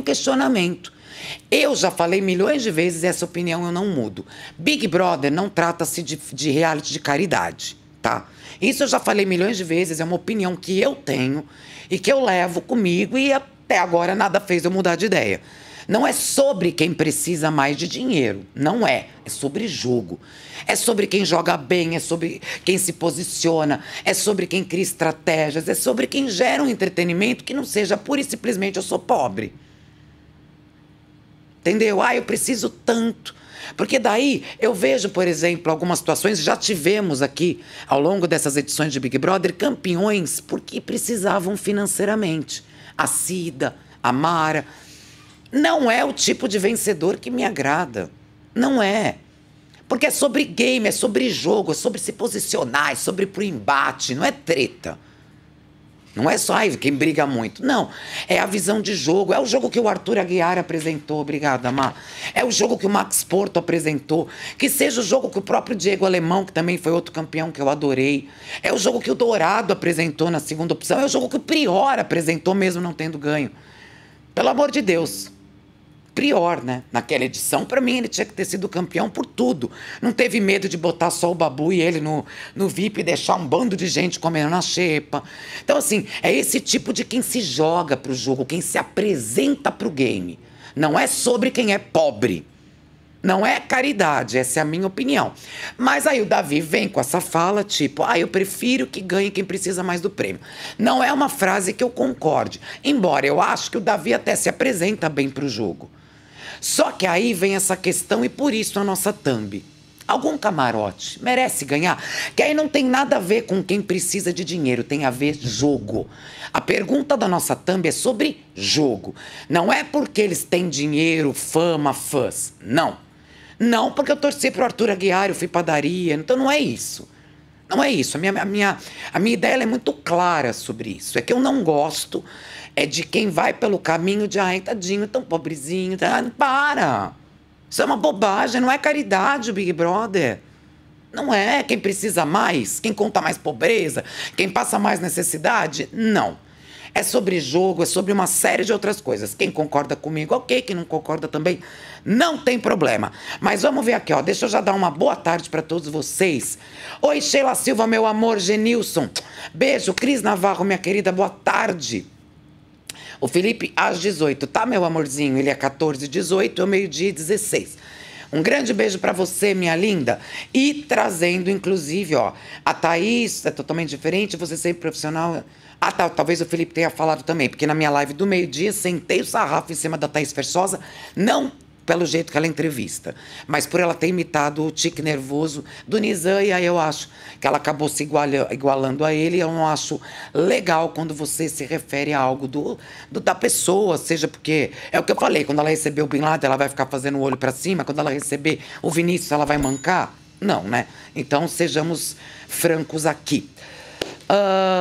um questionamento. Eu já falei milhões de vezes essa opinião, eu não mudo. Big Brother não trata-se de, de reality de caridade, tá? Isso eu já falei milhões de vezes, é uma opinião que eu tenho e que eu levo comigo e até agora nada fez eu mudar de ideia. Não é sobre quem precisa mais de dinheiro, não é. É sobre jogo. É sobre quem joga bem, é sobre quem se posiciona, é sobre quem cria estratégias, é sobre quem gera um entretenimento que não seja pura e simplesmente eu sou pobre. Entendeu? Ah, eu preciso tanto. Porque daí eu vejo, por exemplo, algumas situações, já tivemos aqui ao longo dessas edições de Big Brother, campeões porque precisavam financeiramente. A Cida, a Mara. Não é o tipo de vencedor que me agrada. Não é. Porque é sobre game, é sobre jogo, é sobre se posicionar, é sobre ir pro embate, não é treta. Não é só ai, quem briga muito. Não. É a visão de jogo. É o jogo que o Arthur Aguiar apresentou. Obrigada, Má. É o jogo que o Max Porto apresentou. Que seja o jogo que o próprio Diego Alemão, que também foi outro campeão que eu adorei. É o jogo que o Dourado apresentou na segunda opção. É o jogo que o Prior apresentou, mesmo não tendo ganho. Pelo amor de Deus. Prior, né? Naquela edição, para mim, ele tinha que ter sido campeão por tudo. Não teve medo de botar só o Babu e ele no, no VIP e deixar um bando de gente comendo na xepa. Então, assim, é esse tipo de quem se joga pro jogo, quem se apresenta pro game. Não é sobre quem é pobre. Não é caridade, essa é a minha opinião. Mas aí o Davi vem com essa fala, tipo, ah, eu prefiro que ganhe quem precisa mais do prêmio. Não é uma frase que eu concorde, embora eu acho que o Davi até se apresenta bem pro jogo. Só que aí vem essa questão e por isso a nossa thumb. Algum camarote merece ganhar, que aí não tem nada a ver com quem precisa de dinheiro, tem a ver jogo. A pergunta da nossa thumb é sobre jogo. Não é porque eles têm dinheiro, fama, fãs. Não. Não porque eu torci pro Arthur Aguiar, eu fui padaria. Então não é isso. Não é isso. A minha, a minha, a minha ideia é muito clara sobre isso. É que eu não gosto é de quem vai pelo caminho de ai, tadinho, tão pobrezinho. tá? Para! Isso é uma bobagem, não é caridade, Big Brother. Não é quem precisa mais, quem conta mais pobreza, quem passa mais necessidade. Não. É sobre jogo, é sobre uma série de outras coisas. Quem concorda comigo, ok. Quem não concorda também, não tem problema. Mas vamos ver aqui, ó. Deixa eu já dar uma boa tarde para todos vocês. Oi, Sheila Silva, meu amor, Genilson. Beijo, Cris Navarro, minha querida, boa tarde. O Felipe às 18, tá, meu amorzinho? Ele é 14, 18, eu meio-dia 16. Um grande beijo para você, minha linda. E trazendo, inclusive, ó, a Thaís é totalmente diferente, você sempre profissional. Ah, tá, talvez o Felipe tenha falado também, porque na minha live do meio-dia sentei o sarrafo em cima da Thaís Fersosa. Não pelo jeito que ela entrevista, mas por ela ter imitado o tique nervoso do e aí eu acho que ela acabou se igualando a ele. Eu não acho legal quando você se refere a algo do, do da pessoa, seja porque é o que eu falei, quando ela recebeu o Bin Laden, ela vai ficar fazendo o olho para cima, quando ela receber o Vinícius, ela vai mancar. Não, né? Então sejamos francos aqui. Uh...